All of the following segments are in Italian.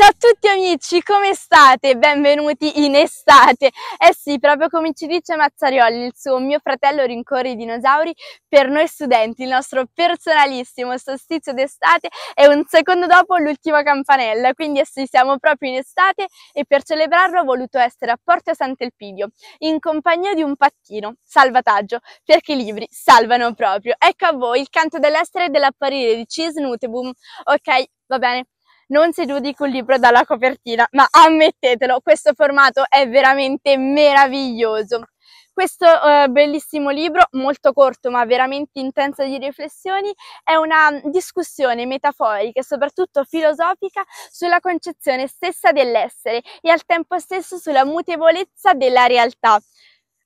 Ciao a tutti amici, come state? Benvenuti in estate! Eh sì, proprio come ci dice Mazzarioli, il suo mio fratello rincorre i dinosauri, per noi studenti il nostro personalissimo solstizio d'estate è un secondo dopo l'ultima campanella, quindi eh sì, siamo proprio in estate e per celebrarlo ho voluto essere a Porta Sant'Elpidio, in compagnia di un pattino, salvataggio, perché i libri salvano proprio. Ecco a voi il canto dell'estero e dell'apparire di Cisnuteboom, Ok, va bene non si giudica un libro dalla copertina, ma ammettetelo, questo formato è veramente meraviglioso. Questo eh, bellissimo libro, molto corto ma veramente intenso di riflessioni, è una discussione metaforica e soprattutto filosofica sulla concezione stessa dell'essere e al tempo stesso sulla mutevolezza della realtà.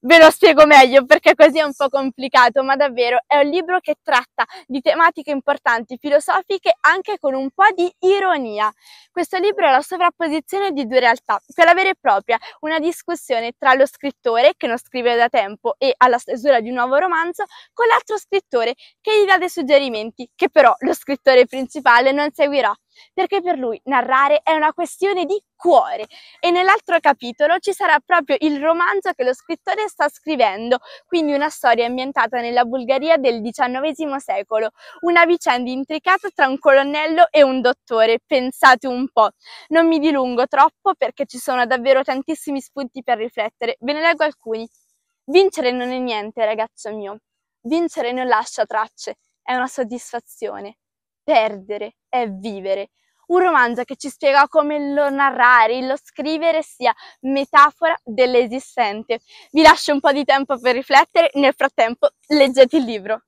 Ve lo spiego meglio perché così è un po' complicato, ma davvero è un libro che tratta di tematiche importanti, filosofiche, anche con un po' di ironia. Questo libro è la sovrapposizione di due realtà, quella vera e propria, una discussione tra lo scrittore che non scrive da tempo e alla stesura di un nuovo romanzo, con l'altro scrittore che gli dà dei suggerimenti, che però lo scrittore principale non seguirà perché per lui narrare è una questione di cuore e nell'altro capitolo ci sarà proprio il romanzo che lo scrittore sta scrivendo, quindi una storia ambientata nella Bulgaria del XIX secolo, una vicenda intricata tra un colonnello e un dottore, pensate un po'. Non mi dilungo troppo perché ci sono davvero tantissimi spunti per riflettere, ve ne leggo alcuni. Vincere non è niente, ragazzo mio. Vincere non lascia tracce, è una soddisfazione perdere è vivere. Un romanzo che ci spiega come lo narrare, lo scrivere sia metafora dell'esistente. Vi lascio un po' di tempo per riflettere, nel frattempo leggete il libro.